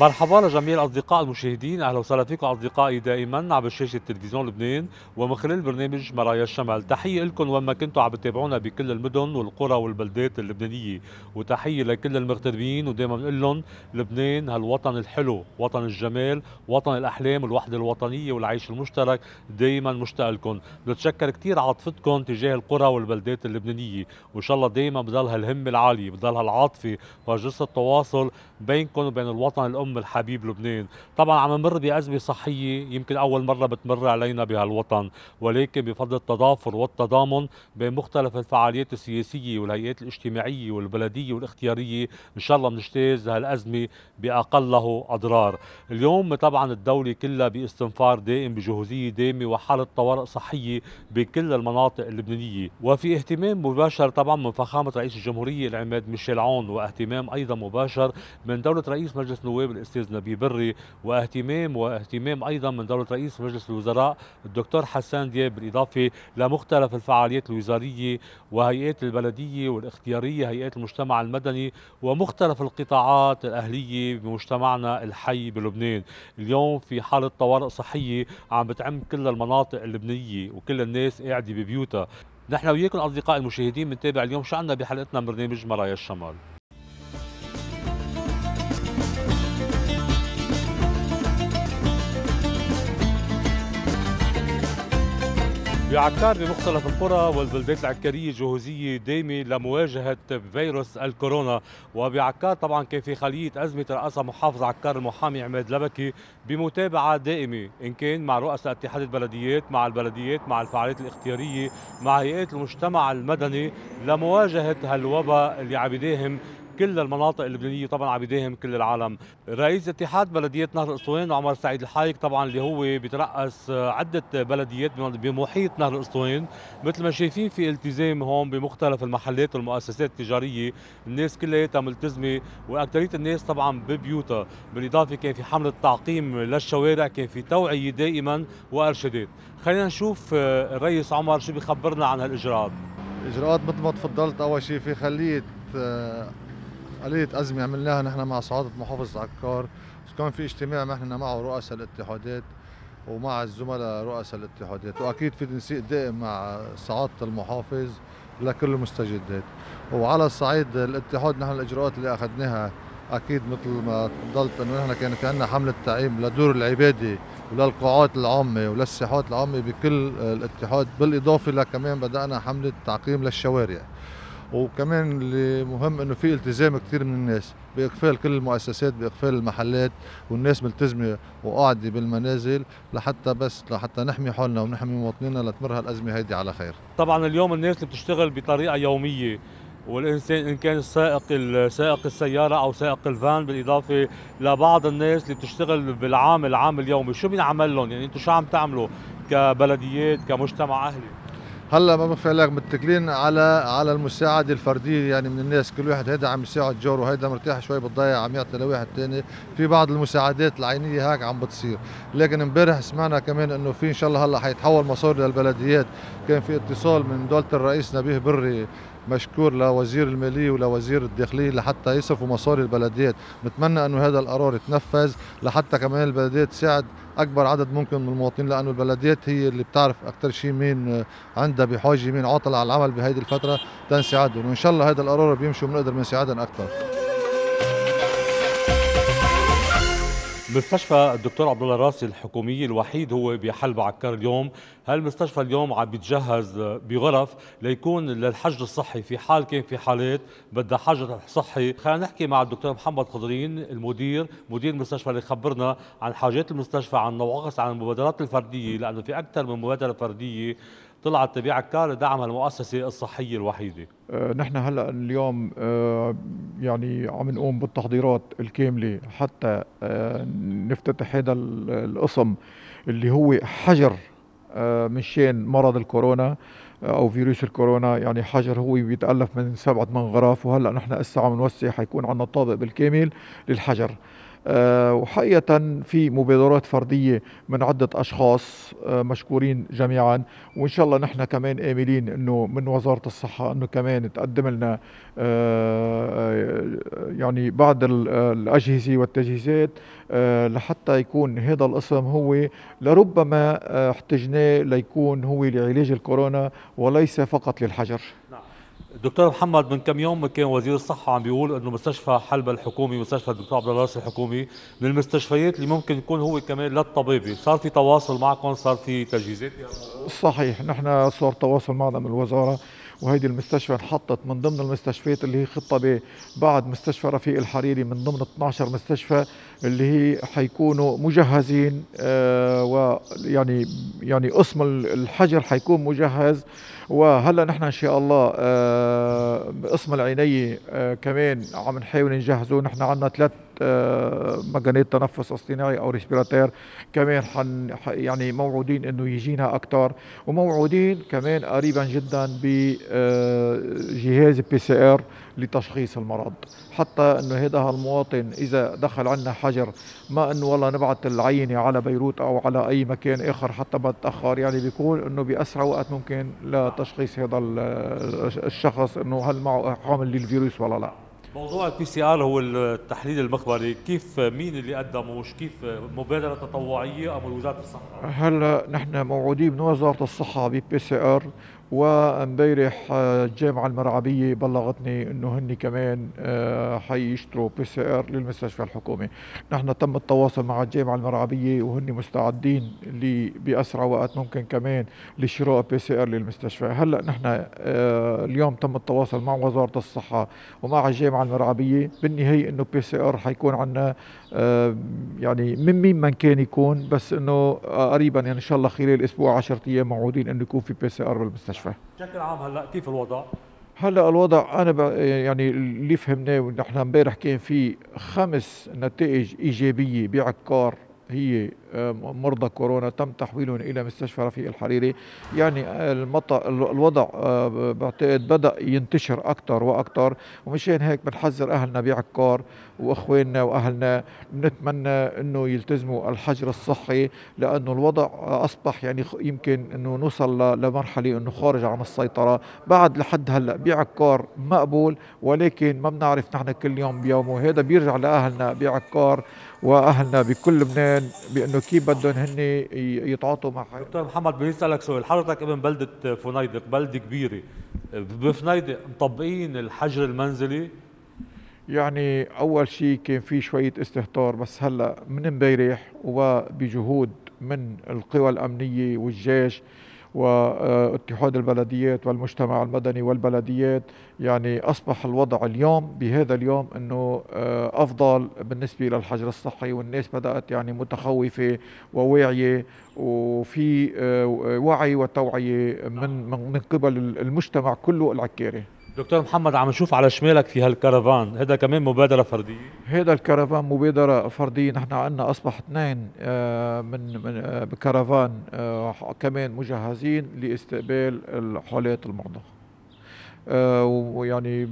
مرحبا لجميع الاصدقاء المشاهدين اهلا وسهلا فيكم اصدقائي دائما عبر شاشه تلفزيون لبنان ومن خلال برنامج مرايا الشمال تحيه لكم وين ما كنتوا عم تتابعونا بكل المدن والقرى والبلدات اللبنانيه وتحيه لكل المغتربين ودائما بنقول لهم لبنان هالوطن الحلو وطن الجمال وطن الاحلام والوحده الوطنيه والعيش المشترك دائما مشتاق لكم بنتشكر كثير عاطفتكم تجاه القرى والبلدات اللبنانيه وان شاء الله دائما بضل هالهمه العاليه بضل هالعاطفه وجلسه التواصل بينكم وبين الوطن الام الأم الحبيب لبنان طبعا عم نمر بازمه صحيه يمكن اول مره بتمر علينا بهالوطن ولكن بفضل التضافر والتضامن بين مختلف الفعاليات السياسيه والهيئات الاجتماعيه والبلديه والاختياريه ان شاء الله بنجتاز هالازمه باقله اضرار اليوم طبعا الدوله كلها باستنفار دائم بجهوزيه دائمه وحاله طوارئ صحيه بكل المناطق اللبنانيه وفي اهتمام مباشر طبعا من فخامه رئيس الجمهوريه العماد ميشيل عون واهتمام ايضا مباشر من دوله رئيس مجلس النواب الاستاذ نبيل بري واهتمام واهتمام ايضا من دوله رئيس مجلس الوزراء الدكتور حسان دياب بالاضافه لمختلف الفعاليات الوزاريه وهيئات البلديه والاختياريه هيئات المجتمع المدني ومختلف القطاعات الاهليه بمجتمعنا الحي بلبنان اليوم في حاله طوارئ صحيه عم بتعم كل المناطق اللبنانيه وكل الناس قاعده ببيوتها نحن وياكم اصدقائي المشاهدين بنتابع اليوم شو عندنا بحلقتنا من برنامج مرايا الشمال بعكار بمختلف القرى والبلدات العكارية جهوزية دائمة لمواجهة فيروس الكورونا وبعكار طبعا كان في خلية أزمة رأسها محافظ عكار المحامي عماد لبكي بمتابعة دائمة إن كان مع رؤساء اتحاد البلديات مع البلديات مع الفعاليات الاختيارية مع هيئات المجتمع المدني لمواجهة هالوباء اللي عم يداهم كل المناطق اللبنانيه طبعا عم يداهم كل العالم رئيس اتحاد بلديات نهر الاسطوانه عمر سعيد الحايك طبعا اللي هو بيترأس عده بلديات بمحيط نهر الاسطوانه مثل ما شايفين في التزام هون بمختلف المحلات والمؤسسات التجاريه الناس كلياتها ملتزمه واكثريه الناس طبعا ببيوتها بالاضافه كان في حمله تعقيم للشوارع كان في توعيه دائما وارشادات خلينا نشوف آه، الرئيس عمر شو بيخبرنا عن هالاجراءات الاجراءات مثل ما تفضلت اول شيء في خليه آه، آلية أزمة عملناها نحن مع سعادة محافظة عكار كان في اجتماع نحن معه رؤساء الاتحادات ومع الزملاء رؤساء الاتحادات واكيد في تنسيق دائم مع سعاده المحافظ لكل المستجدات وعلى الصعيد الاتحاد نحن الاجراءات اللي اخذناها اكيد مثل ما تفضلت انه نحن كان في عندنا حمله تعيين لدور العباده وللقاعات العامه وللساحات العامه بكل الاتحاد بالاضافه لكمان بدانا حمله تعقيم للشوارع وكمان اللي مهم انه في التزام كثير من الناس باقفال كل المؤسسات باقفال المحلات والناس ملتزمه وقاعده بالمنازل لحتى بس لحتى نحمي حالنا ونحمي مواطنينا لتمر هالازمه هيدي على خير. طبعا اليوم الناس اللي بتشتغل بطريقه يوميه والانسان ان كان السائق سائق السياره او سائق الفان بالاضافه لبعض الناس اللي بتشتغل بالعام العام اليومي، شو بينعمل لهم؟ يعني انتم شو عم تعملوا كبلديات كمجتمع اهلي؟ هلا ما بنفع لك متكلين على على المساعده الفرديه يعني من الناس كل واحد هيدا عم يساعد جاره هيدا مرتاح شوي بالضيعة عم يعطي لواحد ثاني في بعض المساعدات العينيه هاك عم بتصير لكن امبارح سمعنا كمان انه في ان شاء الله هلا حيتحول مصاري للبلديات كان في اتصال من دولة الرئيس نبيه بري مشكور لوزير المالية ولوزير الداخلية لحتى يصرفوا مصاري البلديات نتمنى أنه هذا القرار يتنفذ لحتى كمان البلديات تساعد أكبر عدد ممكن من المواطنين لأنه البلديات هي اللي بتعرف أكثر شيء مين عندها بحاجة مين عاطل على العمل بهيدي الفترة تنساعدهم وإن شاء الله هذا القرار بيمشي وبنقدر نساعدهم أكثر مستشفى الدكتور عبد الله راسي الحكومي الوحيد هو بحلب عكار اليوم، هالمستشفى اليوم عم بيتجهز بغرف ليكون للحجر الصحي في حال كان في حالات بدها حجر صحي، خلينا نحكي مع الدكتور محمد خضرين المدير مدير المستشفى اللي خبرنا عن حاجات المستشفى عن نواقص عن المبادرات الفرديه لانه في اكثر من مبادره فرديه طلعت بعكار دعم المؤسسة الصحية الوحيدة آه، نحن هلا اليوم آه، يعني عم نقوم بالتحضيرات الكاملة حتى آه، نفتتح هذا القسم اللي هو حجر مشان مرض الكورونا او فيروس الكورونا يعني حجر هو بيتالف من سبعه غرف وهلا نحن هسه عم نوسع حيكون عندنا طابق بالكامل للحجر آه، وحقيقة في مبادرات فردية من عدة أشخاص آه، مشكورين جميعا وإن شاء الله نحن كمان آملين أنه من وزارة الصحة أنه كمان تقدم لنا آه، يعني بعض الأجهزة والتجهيزات لحتى يكون هذا القسم هو لربما احتجناه ليكون هو لعلاج الكورونا وليس فقط للحجر نعم. دكتور محمد من كم يوم كان وزير الصحة عم بيقول انه مستشفى حلب الحكومي مستشفى الدكتور عبد الله الحكومي من المستشفيات اللي ممكن يكون هو كمان للطبيبة، صار في تواصل معكم، صار في تجهيزات صحيح، نحن صار تواصل معنا من الوزارة وهيدي المستشفى انحطت من ضمن المستشفيات اللي هي خطة بعد مستشفى رفيق الحريري من ضمن 12 مستشفى اللي هي حيكونوا مجهزين آه ويعني يعني قسم الحجر حيكون مجهز وهلا نحن ان شاء الله آه آه، بقسم العينيه آه، كمان عم نحاول نجهزه نحن عندنا ثلاث مجانية تنفس اصطناعي او ريسبيراتير كمان حن يعني موعودين انه يجينا اكثر وموعودين كمان قريبا جدا بجهاز آه، بي سي ار لتشخيص المرض حتى انه هذا المواطن اذا دخل عندنا حجر ما انه والله نبعث العينه على بيروت او على اي مكان اخر حتى ما تاخر يعني بيكون انه باسرع وقت ممكن لتشخيص هذا الشخص انه هل معه حامل للفيروس ولا لا موضوع البي سي ار هو التحليل المخبري، كيف مين اللي قدموش؟ كيف مبادره تطوعيه ام وزاره الصحه؟ هلا نحن موعودين من وزاره الصحه ببي سي ار وامبارح آه، الجامعة المرعبية بلغتني انه هن كمان آه، حيشتروا بي سي ار للمستشفى الحكومي نحن تم التواصل مع الجامعة المرعبية وهن مستعدين باسرع وقت ممكن كمان لشراء بي سي ار للمستشفى هلا نحن آه، اليوم تم التواصل مع وزارة الصحة ومع الجامعة المرعبية بالنهاية انه بي سي ار حيكون عندنا يعني من مين من كان يكون بس انه قريبا يعني ان شاء الله خلال اسبوع 10 ايام موعودين انه يكون في بي سي ار بالمستشفى المستشفى بشكل عام هلا كيف الوضع؟ هلا الوضع انا يعني اللي فهمناه ونحن امبارح كان في خمس نتائج ايجابيه بعكار هي آه، مرضى كورونا تم تحويلهم الى مستشفى رفيق الحريري يعني المطر الوضع آه، بعتقد بدا ينتشر اكثر واكثر ومشان هيك بنحذر اهلنا بعكار واخواننا واهلنا بنتمنى انه يلتزموا الحجر الصحي لانه الوضع اصبح يعني يمكن انه نوصل لمرحله انه خارج عن السيطره بعد لحد هلا بعكار مقبول ولكن ما بنعرف نحن كل يوم بيوم وهذا بيرجع لاهلنا بعكار واهلنا بكل لبنان بانه انه كيف بدهم هن يتعاطوا مع حياتهم دكتور محمد بدي اسالك سؤال حضرتك ابن بلده فنيدق بلده كبيره بفنيدق مطبقين الحجر المنزلي يعني اول شيء كان في شويه استهتار بس هلا من امبارح وبجهود من القوى الامنيه والجيش واتحاد البلديات والمجتمع المدني والبلديات يعني أصبح الوضع اليوم بهذا اليوم أنه آه، أفضل بالنسبة للحجر الصحي والناس بدأت يعني متخوفة وواعية وفي آه، وعي وتوعية من, من قبل المجتمع كله العكاري دكتور محمد عم نشوف على شمالك في هالكرفان هذا كمان مبادره فرديه هذا الكرفان مبادره فرديه نحن عندنا اصبح اثنين آه، من من آه، كرفان آه، كمان مجهزين لاستقبال الحالات المرضى آه، ويعني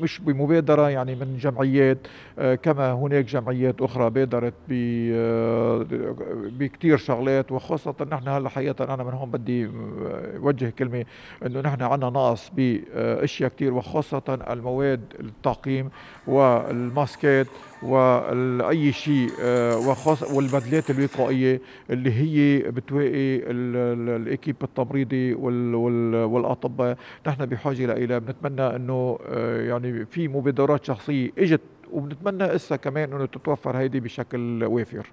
مش بمبادرة يعني من جمعيات آه، كما هناك جمعيات أخرى بادرت آه، بكثير شغلات وخاصة نحن هلا حقيقة أنا من هون بدي وجه كلمة أنه نحن عندنا نقص بأشياء كثير وخاصة المواد التعقيم والماسكات واي شيء آه، وخاصه والبدلات الوقائيه اللي هي بتواقي الاكيب التمريضي والاطباء نحن بحاجه لها بنتمنى انه آه، يعني في مبادرات شخصيه اجت وبنتمنى اسا كمان انه تتوفر هيدي بشكل وافر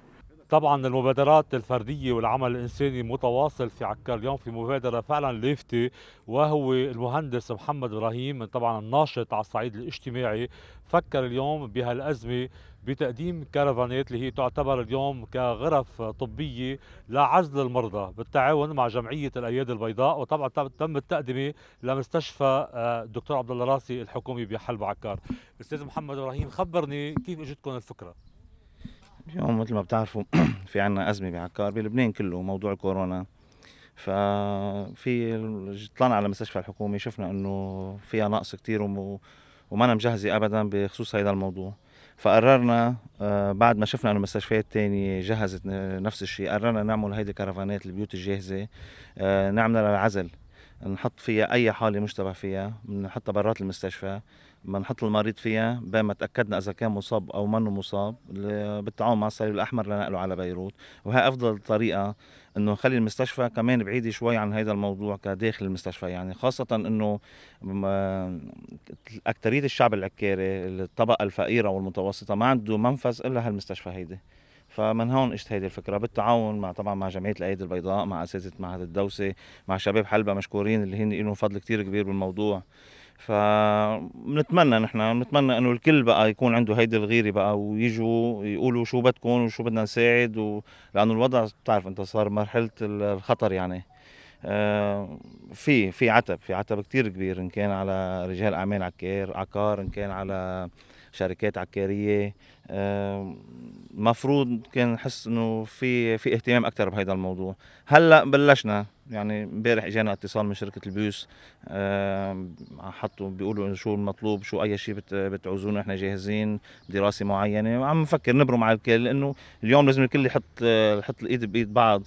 طبعا المبادرات الفرديه والعمل الانساني متواصل في عكار اليوم في مبادره فعلا لافته وهو المهندس محمد ابراهيم طبعا الناشط على الصعيد الاجتماعي فكر اليوم بهالازمه بتقديم كرفانات اللي هي تعتبر اليوم كغرف طبية لعزل المرضى بالتعاون مع جمعية الأيادي البيضاء وطبعا تم التقدمة لمستشفى الدكتور آه، عبد الله راسي الحكومي بحلب عكار أستاذ محمد إبراهيم خبرني كيف اجتكم الفكرة اليوم مثل ما بتعرفوا في عنا أزمة بعكار بلبنان كله موضوع كورونا ففي طلعنا على المستشفى الحكومي شفنا انه فيها نقص كثير وم... وما مجهزه ابدا بخصوص هذا الموضوع فقررنا آه، بعد ما شفنا انه المستشفيات الثانيه جهزت آه، نفس الشيء قررنا نعمل هيدي كرفانات البيوت الجاهزه آه، نعملها للعزل نحط فيها اي حاله مشتبه فيها بنحطها برات المستشفى بنحط المريض فيها بين ما تاكدنا اذا كان مصاب او منه مصاب بالتعاون مع الصليب الاحمر لنقله على بيروت وهي افضل طريقه انه نخلي المستشفى كمان بعيده شوي عن هذا الموضوع كداخل المستشفى يعني خاصه انه اكثريه الشعب العكاري الطبقه الفقيره والمتوسطه ما عنده منفذ الا هالمستشفى هيدي فمن هون اجت هيدي الفكره بالتعاون مع طبعا مع جمعيه الايادي البيضاء مع اساتذه معهد الدوسه مع شباب حلبه مشكورين اللي هن لهم فضل كثير كبير بالموضوع فبنتمنى نحن بنتمنى انه الكل بقى يكون عنده هيدي الغيره بقى ويجوا يقولوا شو بدكم وشو بدنا نساعد و... لانه الوضع بتعرف انت صار مرحله الخطر يعني آه في في عتب في عتب كثير كبير ان كان على رجال اعمال عكار عكار ان كان على شركات عكاريه المفروض آه، كان نحس انه في في اهتمام اكثر بهذا الموضوع هلا بلشنا يعني امبارح اجانا اتصال من شركه البيوس آه، حطوا بيقولوا شو المطلوب شو اي شيء بتعوزونه احنا جاهزين دراسه معينه وعم نفكر نبرم على الكل لانه اليوم لازم الكل يحط يحط الايد بايد بعض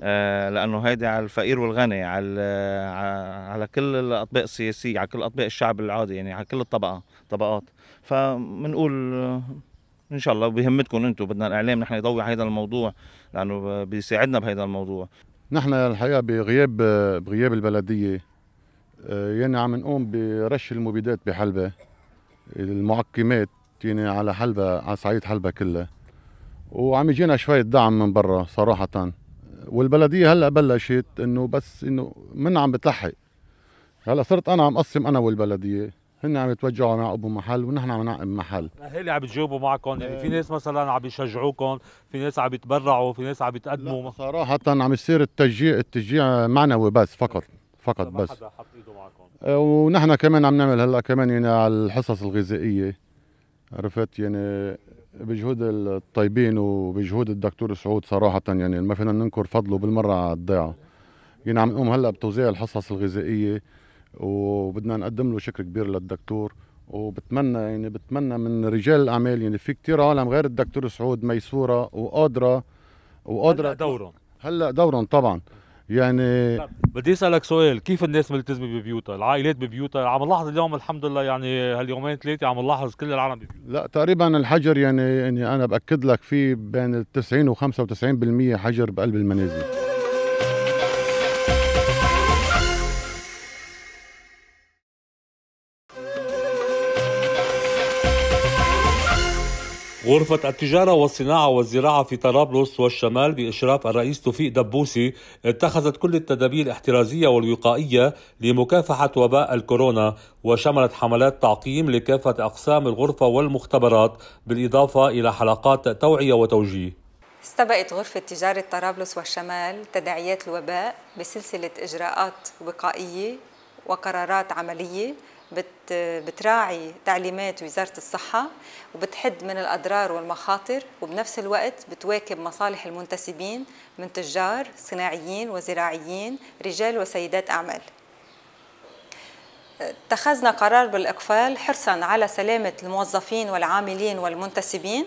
آه، لانه هيدي على الفقير والغني على على كل الاطباق السياسيه على كل اطباق الشعب العادي يعني على كل الطبقه طبقات فبنقول ان شاء الله بهمتكم انتم بدنا الاعلام نحن يضوي على هذا الموضوع لانه بيساعدنا بهذا الموضوع نحن الحقيقه بغياب بغياب البلديه آه، يعني عم نقوم برش المبيدات بحلبة المعقمات يعني على حلبة على صعيد حلبة كلها وعم يجينا شوية دعم من برا صراحة والبلدية هلا بلشت انه بس انه من عم بتلحق هلا صرت انا عم قسم انا والبلدية هن عم يتوجعوا ابو محل ونحن عم نعقب محل اللي عم بتجاوبوا معكم يعني في إيه. ناس مثلا عم بيشجعوكم في ناس عم يتبرعوا في ناس عم بتقدموا صراحه عم يصير التشجيع التشجيع معنوي بس فقط فقط بس ما حدا حط ايده معكم إيه، ونحن كمان عم نعمل هلا كمان يعني على الحصص الغذائيه عرفت يعني بجهود الطيبين وبجهود الدكتور سعود صراحه يعني ما فينا ننكر فضله بالمره على الضيعه يعني عم نقوم هلا بتوزيع الحصص الغذائيه وبدنا نقدم له شكر كبير للدكتور وبتمنى يعني بتمنى من رجال الاعمال يعني في كثير عالم غير الدكتور سعود ميسوره وقادره وقادره هلا دورهم هلا دورهم طبعا يعني بدي اسالك سؤال كيف الناس ملتزمه ببيوتها العائلات ببيوتها عم نلاحظ اليوم الحمد لله يعني هاليومين ثلاثه عم نلاحظ كل العالم ببيوتها لا تقريبا الحجر يعني يعني انا باكد لك في بين 90 و 95% حجر بقلب المنازل غرفة التجارة والصناعة والزراعة في طرابلس والشمال بإشراف الرئيس توفيق دبوسي اتخذت كل التدابير الاحترازية والوقائية لمكافحة وباء الكورونا وشملت حملات تعقيم لكافة أقسام الغرفة والمختبرات بالإضافة إلى حلقات توعية وتوجيه استبقت غرفة تجارة طرابلس والشمال تداعيات الوباء بسلسلة إجراءات وقائية وقرارات عملية بت بتراعي تعليمات وزارة الصحة وبتحد من الأضرار والمخاطر وبنفس الوقت بتواكب مصالح المنتسبين من تجار صناعيين وزراعيين رجال وسيدات أعمال اتخذنا قرار بالإقفال حرصا على سلامة الموظفين والعاملين والمنتسبين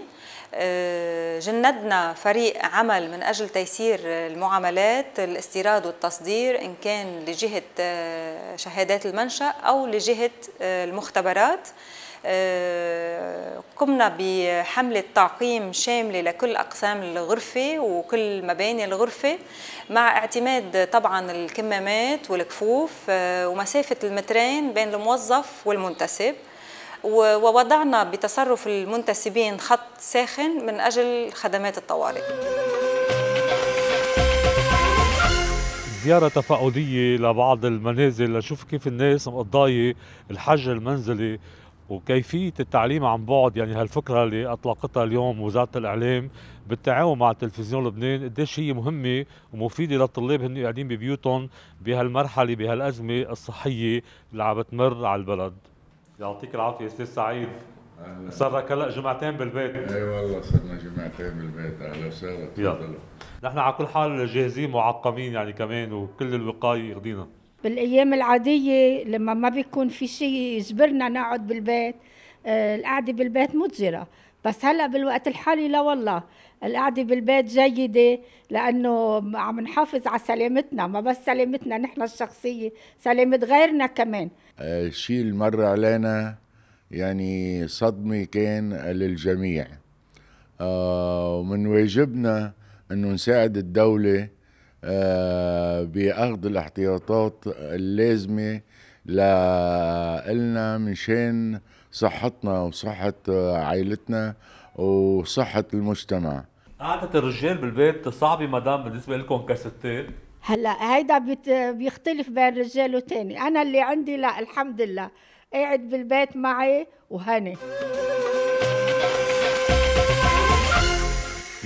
آه، جندنا فريق عمل من أجل تيسير المعاملات الاستيراد والتصدير إن كان لجهة آه، شهادات المنشأ أو لجهة آه، المختبرات قمنا بحملة تعقيم شاملة لكل أقسام الغرفة وكل مباني الغرفة مع اعتماد طبعا الكمامات والكفوف ومسافة المترين بين الموظف والمنتسب ووضعنا بتصرف المنتسبين خط ساخن من أجل خدمات الطوارئ زيارة تفاؤلية لبعض المنازل لشوف كيف الناس مقضاية الحج المنزلي وكيفية التعليم عن بعد يعني هالفكرة اللي أطلقتها اليوم وزارة الإعلام بالتعاون مع تلفزيون لبنان قديش هي مهمة ومفيدة للطلاب هن قاعدين ببيوتهم بهالمرحلة بهالأزمة الصحية اللي عم بتمر على البلد يعطيك العافيه استاذ سعيد صار لك هلا جمعتين بالبيت اي والله صرنا جمعتين بالبيت اهلا وسهلا تفضلوا نحن على كل حال جاهزين معقمين يعني كمان وكل الوقايه ياخذينا بالايام العاديه لما ما بيكون في شيء يجبرنا نقعد بالبيت آه، القعده بالبيت مجزره بس هلا بالوقت الحالي لا والله القعده بالبيت جيده لانه عم نحافظ على سلامتنا ما بس سلامتنا نحن الشخصيه سلامه غيرنا كمان الشيء آه، اللي مر علينا يعني صدمه كان للجميع آه، ومن واجبنا انه نساعد الدوله آه، باخذ الاحتياطات اللازمه لنا مشان صحتنا وصحة عائلتنا وصحة المجتمع قعدة الرجال بالبيت صعبة مدام بالنسبة لكم كستات هلا هيدا بيختلف بين رجال وتاني انا اللي عندي لا الحمد لله قاعد بالبيت معي وهني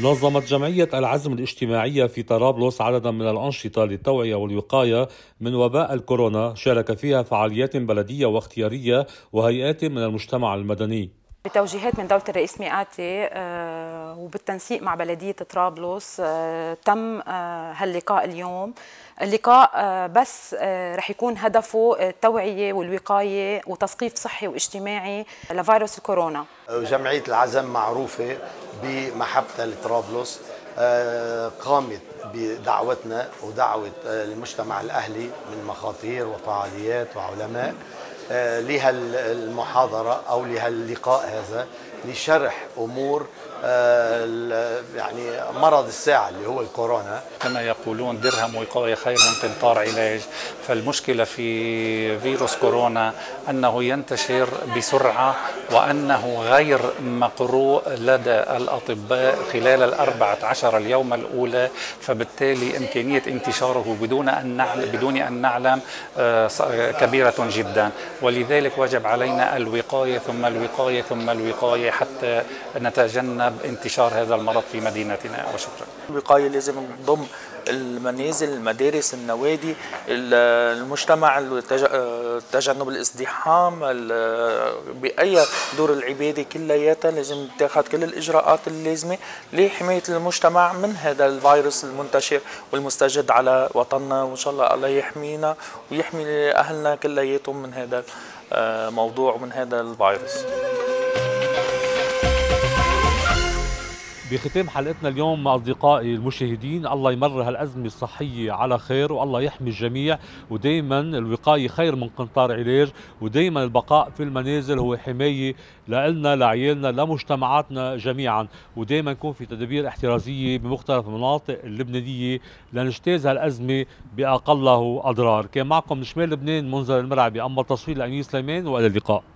نظمت جمعية العزم الاجتماعية في طرابلس عددا من الأنشطة للتوعية والوقاية من وباء الكورونا شارك فيها فعاليات بلدية واختيارية وهيئات من المجتمع المدني بتوجيهات من دولة الرئيس مئاتي آه، وبالتنسيق مع بلدية طرابلس آه، تم آه، هاللقاء اليوم اللقاء بس رح يكون هدفه التوعية والوقاية وتثقيف صحي واجتماعي لفيروس الكورونا جمعية العزم معروفة بمحبتها لطرابلس آه، قامت بدعوتنا ودعوة المجتمع آه، الأهلي من مخاطير وفعاليات وعلماء آه، المحاضرة أو لهاللقاء هذا لشرح امور آه، يعني مرض الساعه اللي هو الكورونا كما يقولون درهم وقايه خير من قنطار علاج فالمشكله في فيروس كورونا انه ينتشر بسرعه وانه غير مقروء لدى الاطباء خلال الأربعة عشر اليوم الاولى فبالتالي امكانيه انتشاره بدون ان نعلم بدون ان نعلم آه، كبيره جدا ولذلك وجب علينا الوقايه ثم الوقايه ثم الوقايه حتى نتجنب انتشار هذا المرض في مدينتنا وشكرا الوقاية لازم تضم المنازل المدارس النوادي المجتمع تجنب الازدحام بأي دور العبادة كلياتها لازم تاخذ كل الإجراءات اللازمة لحماية المجتمع من هذا الفيروس المنتشر والمستجد على وطننا وإن شاء الله الله يحمينا ويحمي أهلنا كلياتهم من هذا الموضوع آه، ومن هذا الفيروس بختام حلقتنا اليوم أصدقائي المشاهدين الله يمر هالأزمة الصحية على خير والله يحمي الجميع ودائما الوقاية خير من قنطار علاج ودائما البقاء في المنازل هو حماية لالنا لعيالنا لمجتمعاتنا جميعا ودائما يكون في تدابير احترازية بمختلف المناطق اللبنانية لنجتاز هالأزمة بأقله أضرار كان معكم من شمال لبنان منذر المرعبي أما التصوير لأمين سليمان وإلى اللقاء